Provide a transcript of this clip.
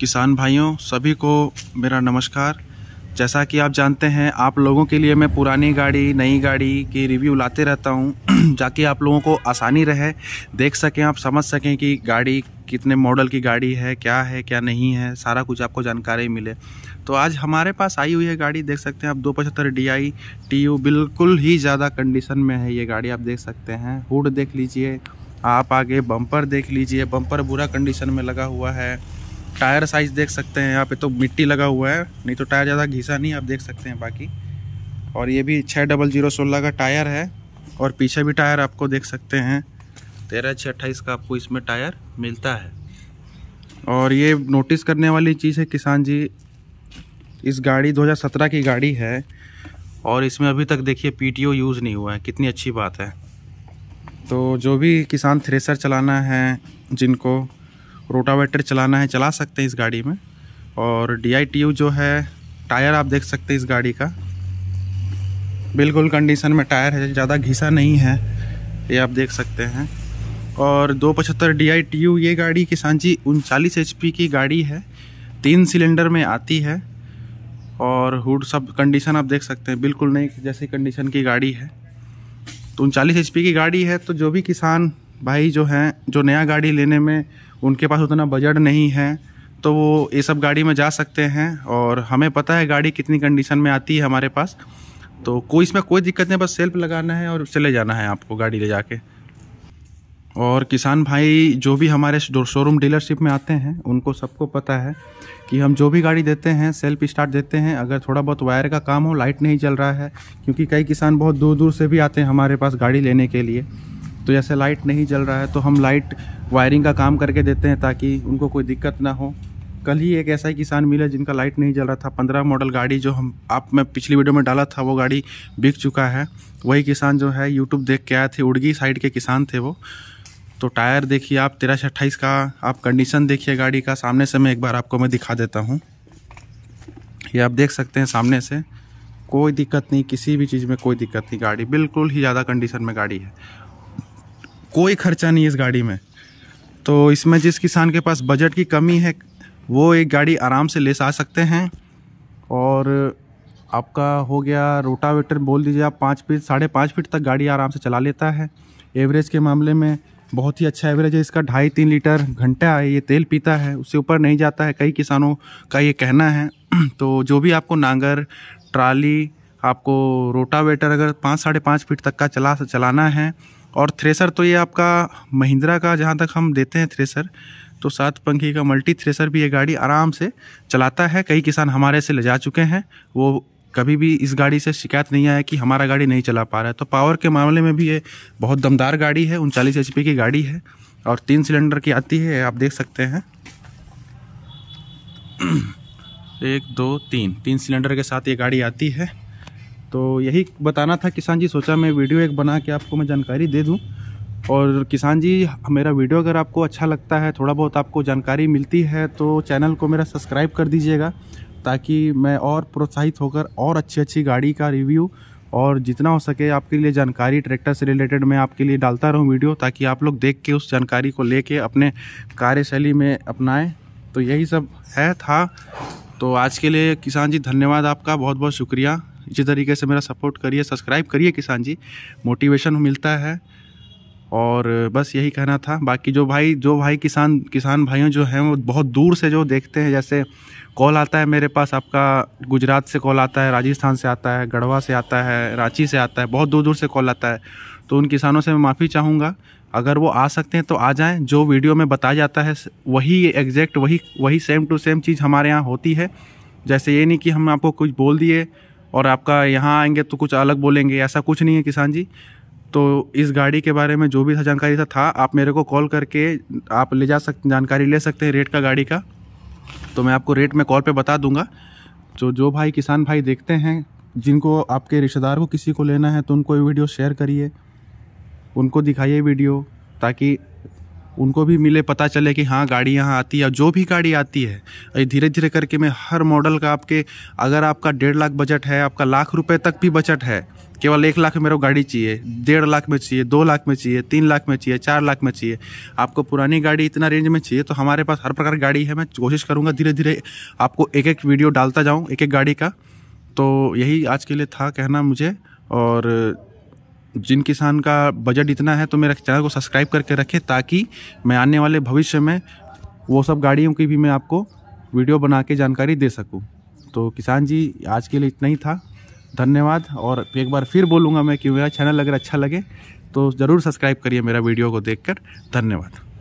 किसान भाइयों सभी को मेरा नमस्कार जैसा कि आप जानते हैं आप लोगों के लिए मैं पुरानी गाड़ी नई गाड़ी की रिव्यू लाते रहता हूं ताकि आप लोगों को आसानी रहे देख सकें आप समझ सकें कि गाड़ी कितने मॉडल की गाड़ी है क्या है क्या नहीं है सारा कुछ आपको जानकारी मिले तो आज हमारे पास आई हुई है गाड़ी देख सकते हैं आप दो पचहत्तर डी आई टी यू बिल्कुल ही ज़्यादा कंडीशन में है ये गाड़ी आप देख सकते हैं हुड देख लीजिए आप आगे बम्पर देख लीजिए बम्पर बुरा कंडीशन में लगा हुआ है टायर साइज़ देख सकते हैं यहाँ पे तो मिट्टी लगा हुआ है नहीं तो टायर ज़्यादा घिसा नहीं आप देख सकते हैं बाकी और ये भी छः डबल जीरो सोलह का टायर है और पीछे भी टायर आपको देख सकते हैं तेरह छः अट्ठाईस का आपको इसमें टायर मिलता है और ये नोटिस करने वाली चीज़ है किसान जी इस गाड़ी दो की गाड़ी है और इसमें अभी तक देखिए पी यूज़ नहीं हुआ है कितनी अच्छी बात है तो जो भी किसान थ्रेसर चलाना है जिनको रोटावेटर चलाना है चला सकते हैं इस गाड़ी में और डी जो है टायर आप देख सकते हैं इस गाड़ी का बिल्कुल कंडीशन में टायर है ज़्यादा घिसा नहीं है ये आप देख सकते हैं और दो पचहत्तर डी ये गाड़ी किसान जी उनचालीस एच की गाड़ी है तीन सिलेंडर में आती है और हुड सब कंडीशन आप देख सकते हैं बिल्कुल नई जैसी कंडीशन की गाड़ी है तो उनचालीस एच की गाड़ी है तो जो भी किसान भाई जो हैं जो नया गाड़ी लेने में उनके पास उतना बजट नहीं है तो वो ये सब गाड़ी में जा सकते हैं और हमें पता है गाड़ी कितनी कंडीशन में आती है हमारे पास तो कोई इसमें कोई दिक्कत नहीं बस सेल्फ लगाना है और चले जाना है आपको गाड़ी ले जाके और किसान भाई जो भी हमारे शोरूम डीलरशिप में आते हैं उनको सबको पता है कि हम जो भी गाड़ी देते हैं सेल्फ स्टार्ट देते हैं अगर थोड़ा बहुत वायर का काम हो लाइट नहीं चल रहा है क्योंकि कई किसान बहुत दूर दूर से भी आते हैं हमारे पास गाड़ी लेने के लिए तो जैसे लाइट नहीं जल रहा है तो हम लाइट वायरिंग का काम करके देते हैं ताकि उनको कोई दिक्कत ना हो कल ही एक ऐसा ही किसान मिला जिनका लाइट नहीं जल रहा था पंद्रह मॉडल गाड़ी जो हम आप मैं पिछली वीडियो में डाला था वो गाड़ी बिक चुका है वही किसान जो है यूट्यूब देख के आए थे उड़गी साइड के किसान थे वो तो टायर देखिए आप तेरह से अट्ठाईस का आप कंडीशन देखिए गाड़ी का सामने से मैं एक बार आपको मैं दिखा देता हूँ ये आप देख सकते हैं सामने से कोई दिक्कत नहीं किसी भी चीज़ में कोई दिक्कत नहीं गाड़ी बिल्कुल ही ज़्यादा कंडीशन में गाड़ी है कोई खर्चा नहीं है इस गाड़ी में तो इसमें जिस किसान के पास बजट की कमी है वो एक गाड़ी आराम से ले आ सकते हैं और आपका हो गया रोटावेटर बोल दीजिए आप पाँच फीट साढ़े पाँच फीट तक गाड़ी आराम से चला लेता है एवरेज के मामले में बहुत ही अच्छा एवरेज है इसका ढाई तीन लीटर घंटा है ये तेल पीता है उससे ऊपर नहीं जाता है कई किसानों का ये कहना है तो जो भी आपको नांगर ट्राली आपको रोटावेटर अगर पाँच साढ़े पाँच फीट तक का चला चलाना है और थ्रेसर तो ये आपका महिंद्रा का जहाँ तक हम देते हैं थ्रेसर तो सात पंखी का मल्टी थ्रेसर भी ये गाड़ी आराम से चलाता है कई किसान हमारे से ले जा चुके हैं वो कभी भी इस गाड़ी से शिकायत नहीं आया कि हमारा गाड़ी नहीं चला पा रहा है तो पावर के मामले में भी ये बहुत दमदार गाड़ी है उनचालीस एच की गाड़ी है और तीन सिलेंडर की आती है आप देख सकते हैं एक दो तीन तीन सिलेंडर के साथ ये गाड़ी आती है तो यही बताना था किसान जी सोचा मैं वीडियो एक बना के आपको मैं जानकारी दे दूँ और किसान जी मेरा वीडियो अगर आपको अच्छा लगता है थोड़ा बहुत आपको जानकारी मिलती है तो चैनल को मेरा सब्सक्राइब कर दीजिएगा ताकि मैं और प्रोत्साहित होकर और अच्छी अच्छी गाड़ी का रिव्यू और जितना हो सके आपके लिए जानकारी ट्रैक्टर से रिलेटेड मैं आपके लिए डालता रहूं वीडियो ताकि आप लोग देख के उस जानकारी को लेके अपने कार्यशैली में अपनाएं तो यही सब है था तो आज के लिए किसान जी धन्यवाद आपका बहुत बहुत शुक्रिया इसी तरीके से मेरा सपोर्ट करिए सब्सक्राइब करिए किसान जी मोटिवेशन मिलता है और बस यही कहना था बाकी जो भाई जो भाई किसान किसान भाइयों जो हैं वो बहुत दूर से जो देखते हैं जैसे कॉल आता है मेरे पास आपका गुजरात से कॉल आता है राजस्थान से आता है गढ़वा से आता है रांची से आता है बहुत दूर दूर से कॉल आता है तो उन किसानों से मैं माफ़ी चाहूँगा अगर वो आ सकते हैं तो आ जाएँ जो वीडियो में बताया जाता है वही एग्जैक्ट वही वही सेम टू सेम चीज़ हमारे यहाँ होती है जैसे ये नहीं कि हम आपको कुछ बोल दिए और आपका यहाँ आएंगे तो कुछ अलग बोलेंगे ऐसा कुछ नहीं है किसान जी तो इस गाड़ी के बारे में जो भी था जानकारी था, था आप मेरे को कॉल करके आप ले जा सक जानकारी ले सकते हैं रेट का गाड़ी का तो मैं आपको रेट में कॉल पे बता दूंगा जो तो जो भाई किसान भाई देखते हैं जिनको आपके रिश्तेदार को किसी को लेना है तो उनको ये वीडियो शेयर करिए उनको दिखाइए वीडियो ताकि उनको भी मिले पता चले कि हाँ गाड़ी यहाँ आती है जो भी गाड़ी आती है धीरे धीरे करके मैं हर मॉडल का आपके अगर आपका डेढ़ लाख बजट है आपका लाख रुपए तक भी बजट है केवल एक लाख मेरे मेरा गाड़ी चाहिए डेढ़ लाख में चाहिए दो लाख में चाहिए तीन लाख में चाहिए चार लाख में चाहिए आपको पुरानी गाड़ी इतना रेंज में चाहिए तो हमारे पास हर प्रकार की गाड़ी है मैं कोशिश करूँगा धीरे धीरे आपको एक एक वीडियो डालता जाऊँ एक एक गाड़ी का तो यही आज के लिए था कहना मुझे और जिन किसान का बजट इतना है तो मेरे चैनल को सब्सक्राइब करके रखें ताकि मैं आने वाले भविष्य में वो सब गाड़ियों की भी मैं आपको वीडियो बना के जानकारी दे सकूँ तो किसान जी आज के लिए इतना ही था धन्यवाद और एक बार फिर बोलूँगा मैं कि मेरा चैनल अगर अच्छा लगे तो ज़रूर सब्सक्राइब करिए मेरा वीडियो को देखकर धन्यवाद